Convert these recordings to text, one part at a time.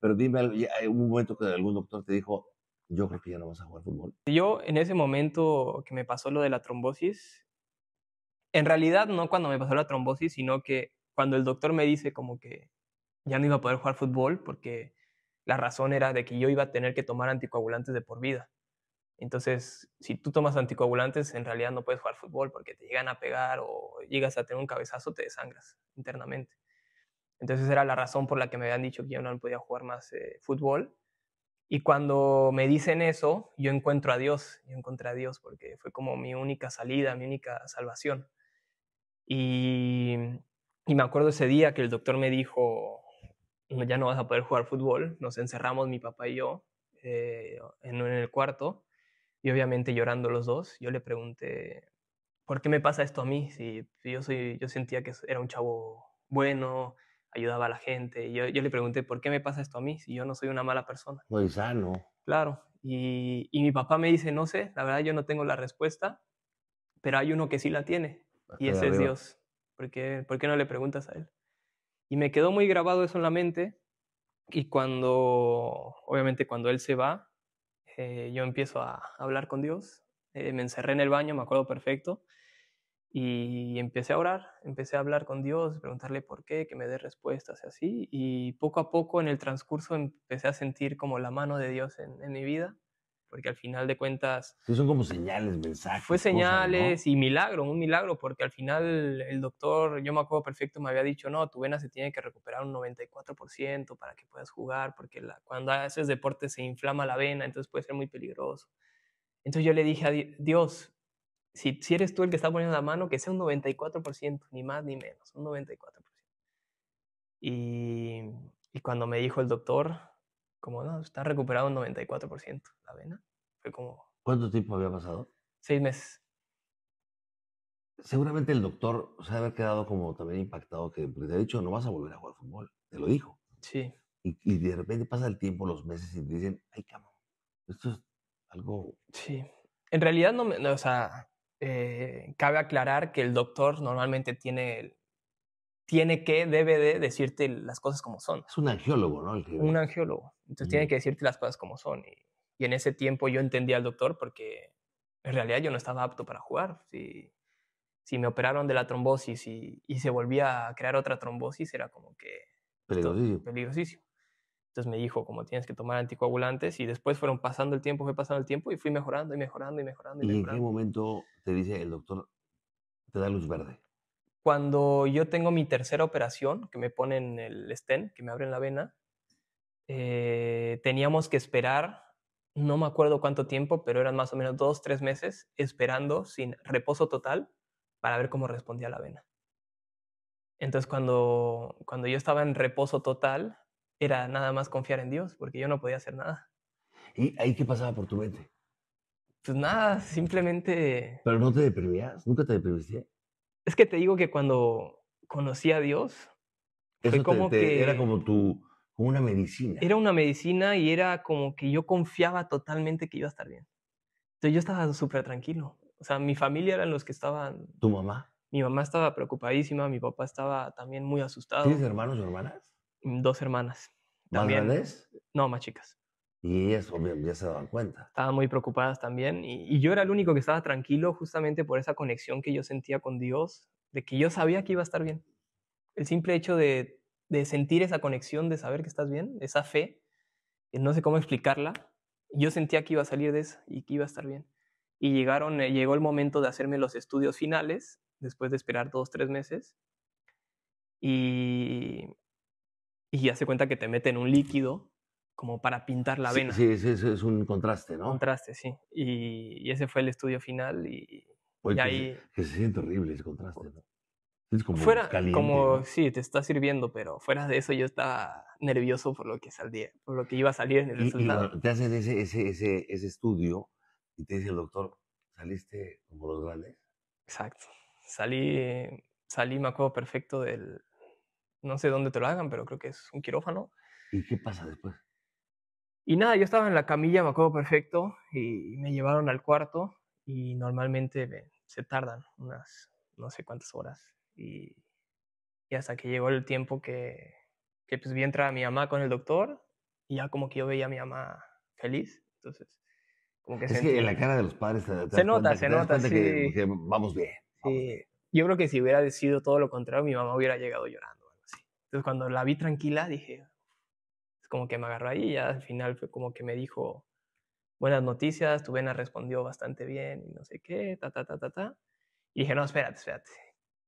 Pero dime, ¿hay eh, un momento que algún doctor te dijo, yo creo que ya no vas a jugar fútbol? Yo en ese momento que me pasó lo de la trombosis, en realidad no cuando me pasó la trombosis, sino que cuando el doctor me dice como que ya no iba a poder jugar fútbol porque la razón era de que yo iba a tener que tomar anticoagulantes de por vida. Entonces, si tú tomas anticoagulantes, en realidad no puedes jugar fútbol porque te llegan a pegar o llegas a tener un cabezazo, te desangras internamente. Entonces era la razón por la que me habían dicho que yo no podía jugar más eh, fútbol. Y cuando me dicen eso, yo encuentro a Dios, yo encontré a Dios porque fue como mi única salida, mi única salvación. Y, me acuerdo ese día que el doctor me dijo, ya no vas a poder jugar fútbol, nos encerramos mi papá y yo eh, en, el cuarto y obviamente llorando los dos, yo le pregunté, ¿por qué me pasa esto a mí? Si yo, soy, yo sentía que era un chavo bueno, ayudaba a la gente. Yo, yo le pregunté, ¿por qué me pasa esto a mí si yo no soy una mala persona? Muy sano. Claro. Y, mi papá me dice, no sé, la verdad yo no tengo la respuesta, pero hay uno que sí la tiene. Ah, y ese es Dios. ¿Por qué, ¿Por qué no le preguntas a Él? Y me quedó muy grabado eso en la mente. Y cuando, obviamente, cuando Él se va, eh, yo empiezo a hablar con Dios. Eh, me encerré en el baño, me acuerdo perfecto. Y empecé a orar, empecé a hablar con Dios, preguntarle por qué, que me dé respuestas y así. Y poco a poco en el transcurso empecé a sentir como la mano de Dios en, mi vida, porque al final de cuentas... son como señales, mensajes. Fue señales y milagro, un milagro, porque al final el doctor, yo me acuerdo perfecto, me había dicho, no, tu vena se tiene que recuperar un 94% para que puedas jugar, porque la, cuando haces deporte se inflama la vena, entonces puede ser muy peligroso. Entonces yo le dije a Dios, si, si eres tú el que está poniendo la mano, que sea un 94%, ni más ni menos, un 94%. Y, y cuando me dijo el doctor, como no, está recuperado un 94% la vena, fue como... ¿Cuánto tiempo había pasado? Seis meses. Seguramente el doctor se ha haber quedado como también impactado, que te pues, ha dicho, no vas a volver a jugar fútbol, te lo dijo. Sí. Y, y, de repente pasa el tiempo, los meses, y te dicen, ay, cabrón, esto es algo... Sí. En realidad no me, o sea, eh, cabe aclarar que el doctor normalmente tiene, tiene que, debe de decirte las cosas como son. Es un angiólogo, ¿no? Un angiólogo. Entonces tiene mm. que decirte las cosas como son. Y, en ese tiempo yo entendí al doctor porque en realidad yo no estaba apto para jugar. Si, si me operaron de la trombosis y, se volvía a crear otra trombosis, era como que... Peligrosísimo. peligrosísimo. Entonces me dijo, como tienes que tomar anticoagulantes y después fueron pasando el tiempo, fue pasando el tiempo y fui mejorando y mejorando y mejorando. ¿Y, en qué momento te dice el doctor, te da luz verde? Cuando yo tengo mi tercera operación, que me ponen el stent, que me abren la vena, eh, teníamos que esperar, no me acuerdo cuánto tiempo, pero eran más o menos dos, tres meses, esperando sin reposo total para ver cómo respondía la vena. Entonces, cuando, cuando yo estaba en reposo total, era nada más confiar en Dios, porque yo no podía hacer nada. ¿Y ahí qué pasaba por tu mente? Pues nada, simplemente... Pero no te deprimías, nunca te deprimiste. Es que te digo que cuando conocí a Dios, Eso fue como que... Era como tu... Como una medicina. Era una medicina y era como que yo confiaba totalmente que iba a estar bien. Entonces yo estaba súper tranquilo. O sea, mi familia eran los que estaban... ¿Tu mamá? Mi mamá estaba preocupadísima, mi papá estaba también muy asustado. ¿Tienes hermanos o hermanas? Dos hermanas. También, ¿Más No, más chicas. Y eso, ya se daban cuenta. Estaban muy preocupadas también. Y, yo era el único que estaba tranquilo justamente por esa conexión que yo sentía con Dios, de que yo sabía que iba a estar bien. El simple hecho de, sentir esa conexión, de saber que estás bien, esa fe, eh, no sé cómo explicarla, yo sentía que iba a salir de eso y que iba a estar bien. Y llegaron, eh, llegó el momento de hacerme los estudios finales, después de esperar dos, tres meses. Y y hace cuenta que te meten un líquido como para pintar la vena. Sí, es, un contraste, ¿no? Contraste, sí. Y, ese fue el estudio final y, ahí... Que se siente horrible ese contraste, Es como fuera, caliente, como, sí, te está sirviendo, pero fuera de eso yo estaba nervioso por lo que por lo que iba a salir en el y, resultado. te hacen ese, ese, ese, estudio y te dice el doctor, ¿saliste como los grandes? Exacto. Salí, salí, me acuerdo perfecto del, no sé dónde te lo hagan, pero creo que es un quirófano. ¿Y qué pasa después? Y nada, yo estaba en la camilla, me acuerdo perfecto, y me llevaron al cuarto y normalmente se tardan unas no sé cuántas horas. Y, hasta que llegó el tiempo que, que pues vi entrar a mi mamá con el doctor y ya como que yo veía a mi mamá feliz. Entonces, como que... Es que en la cara de los padres... se nota, se nota, Que, vamos bien. Bien. Yo creo que si hubiera decidido todo lo contrario, mi mamá hubiera llegado llorando. Entonces cuando la vi tranquila dije, es como que me agarró ahí y ya al final fue como que me dijo buenas noticias, tu vena respondió bastante bien y no sé qué, ta, ta, ta, ta, ta. Y dije, no, espérate, espérate.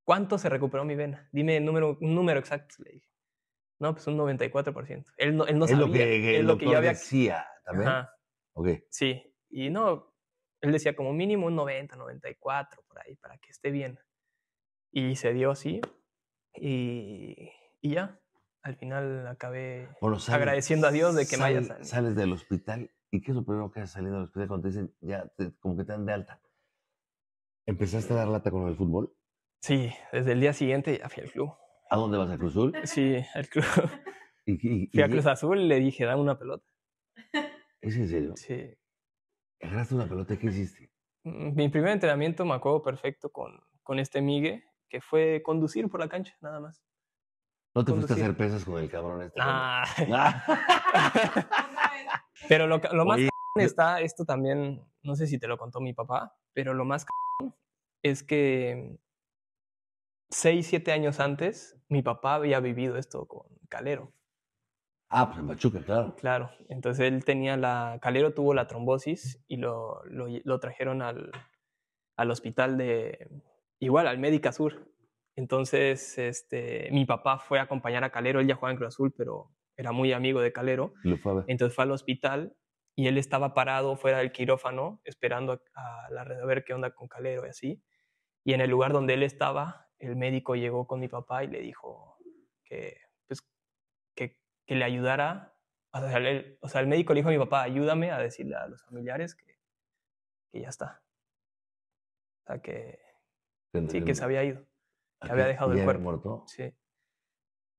¿Cuánto se recuperó mi vena? Dime el número, un número exacto, le dije. No, pues un 94%. Él no, él no sabía. Lo que, es lo que yo había... decía también. Sí. Y no, él decía como mínimo un 90, 94 por ahí, para que esté bien. Y se dio así. Y y ya, al final acabé agradeciendo a Dios de que me haya Sales del hospital y ¿qué es lo primero que has salido del hospital cuando te dicen, ya, como que te dan de alta? ¿Empezaste a dar lata con el fútbol? Sí, desde el día siguiente ya fui al club. ¿A dónde vas? ¿A Cruz Azul? Sí, al club. fui a Cruz Azul y le dije, dame una pelota. ¿Es en serio? Sí. ¿Agarraste una pelota? ¿Qué hiciste? Mm, mi primer entrenamiento me acuerdo perfecto con, con este Migue, que fue conducir por la cancha, nada más. No te gusta hacer pesas con el cabrón este. Ah. pero lo, lo más está esto también, no sé si te lo contó mi papá, pero lo más es que seis, siete años antes, mi papá había vivido esto con Calero. Ah, pues en claro. Claro, entonces él tenía la, Calero tuvo la trombosis y lo, lo, trajeron al, al hospital de, igual, al Médica Sur. Entonces, este, mi papá fue a acompañar a Calero, él ya jugaba en Cruz Azul, pero era muy amigo de Calero. Entonces fue al hospital y él estaba parado fuera del quirófano esperando a, ver qué onda con Calero y así. Y en el lugar donde él estaba, el médico llegó con mi papá y le dijo que, pues, que, le ayudara. O sea, el, médico le dijo a mi papá, ayúdame a decirle a los familiares que, que ya está. O sea, que, sí, que se había ido que había dejado el cuerpo. Muerto. Sí.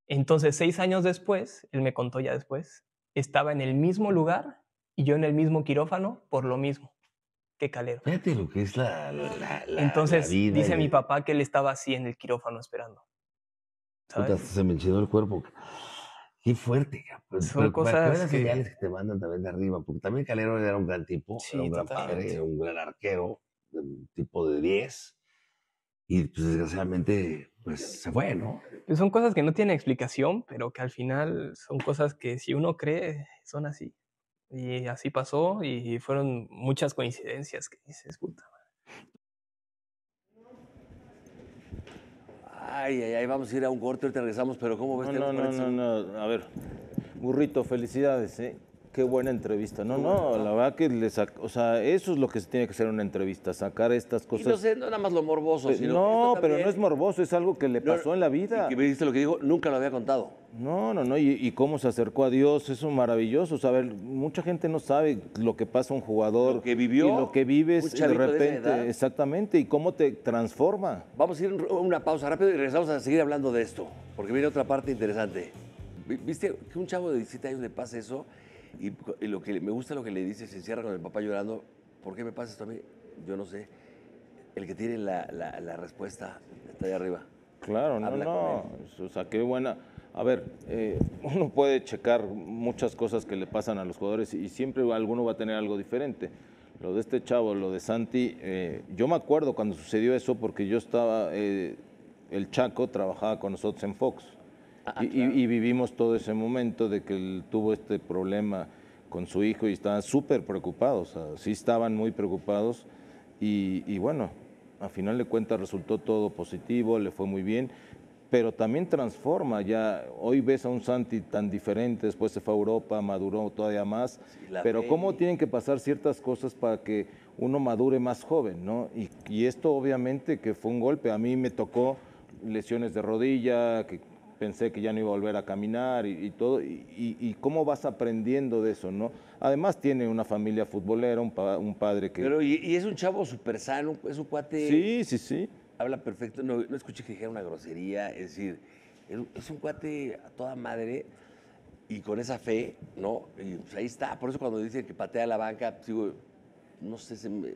Entonces, seis años después, él me contó ya después, estaba en el mismo lugar y yo en el mismo quirófano por lo mismo que Calero. Fíjate lo que es la, Entonces, dice mi papá que él estaba así en el quirófano esperando. se me enchinó el cuerpo. Qué fuerte, pues, Son cosas geniales que... que te mandan también de arriba, porque también Calero era un gran tipo, era un gran padre, un gran arquero, un tipo de 10 y pues, desgraciadamente pues se fue, ¿no? Pues, son cosas que no tienen explicación, pero que al final son cosas que si uno cree son así. Y así pasó y fueron muchas coincidencias que se puta Ay, ay, ay, vamos a ir a un corte, te regresamos, pero ¿cómo ves? No, no, no, no, a ver. Burrito, felicidades, ¿eh? Qué buena entrevista. No, no, la verdad que le o sea, eso es lo que se tiene que hacer en una entrevista, sacar estas cosas. Y no nada más lo morboso, sino No, pero no es morboso, es algo que le pasó en la vida. Y que me dijiste lo que dijo, nunca lo había contado. No, no, no, y, cómo se acercó a Dios, eso es maravilloso. O sea, a ver, mucha gente no sabe lo que pasa un jugador. que vivió. Y lo que vives de repente. exactamente, y cómo te transforma. Vamos a ir una pausa rápido y regresamos a seguir hablando de esto, porque viene otra parte interesante. ¿Viste que un chavo de 17 años le pasa eso? Y, lo que me gusta lo que le dice, se encierra con el papá llorando, ¿por qué me pasa esto a mí? Yo no sé. El que tiene la, respuesta está ahí arriba. Claro, no, no. O sea, qué buena. A ver, eh, uno puede checar muchas cosas que le pasan a los jugadores y siempre alguno va a tener algo diferente. Lo de este chavo, lo de Santi, eh, yo me acuerdo cuando sucedió eso porque yo estaba, eh, el Chaco trabajaba con nosotros en Fox y, vivimos todo ese momento de que él tuvo este problema con su hijo y estaban súper preocupados, sí estaban muy preocupados y, bueno, al final de cuentas resultó todo positivo, le fue muy bien, pero también transforma. Ya hoy ves a un Santi tan diferente, después se fue a Europa, maduró todavía más. pero cómo tienen que pasar ciertas cosas para que uno madure más joven, ¿no? Y, y, esto obviamente que fue un golpe. A mí me tocó lesiones de rodilla, que pensé que ya no iba a volver a caminar y, todo, y, cómo vas aprendiendo de eso, ¿no? Además tiene una familia futbolera, un, padre que... Pero y, es un chavo súper sano, es un cuate... Sí, sí, sí. Habla perfecto, no, escuché que dijera una grosería, es decir, es un cuate a toda madre y con esa fe, ¿no? Y pues, ahí está, por eso cuando dice que patea la banca, pues, digo, no sé, se me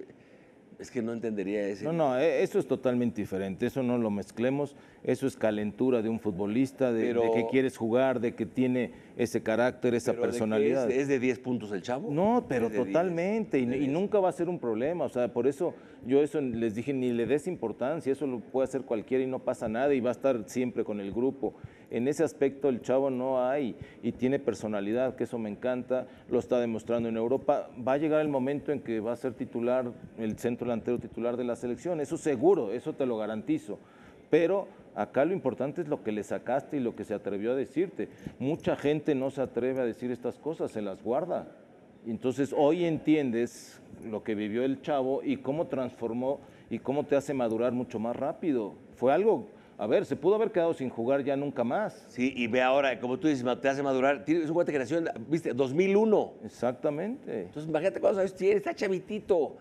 es que no entendería eso. No, no, e, eso es totalmente diferente. Eso no lo mezclemos. Eso es calentura de un futbolista, de, que quieres jugar, de que tiene ese carácter, esa personalidad. es, de 10 puntos el chavo? No, pero totalmente. y, y, nunca va a ser un problema. O sea, por eso yo eso les dije, ni le des importancia. Eso lo puede hacer cualquiera y no pasa nada y va a estar siempre con el grupo en ese aspecto el chavo no hay y tiene personalidad, que eso me encanta, lo está demostrando en Europa. Va a llegar el momento en que va a ser titular, el centro delantero titular de la selección, eso seguro, eso te lo garantizo. Pero acá lo importante es lo que le sacaste y lo que se atrevió a decirte. Mucha gente no se atreve a decir estas cosas, se las guarda. Entonces hoy entiendes lo que vivió el chavo y cómo transformó y cómo te hace madurar mucho más rápido. Fue algo a ver, se pudo haber quedado sin jugar ya nunca más. Sí, y ve ahora, como tú dices, te hace madurar. Es un cuate que nació, en, viste, 2001. Exactamente. Entonces, imagínate cuántos años tiene, está chavitito.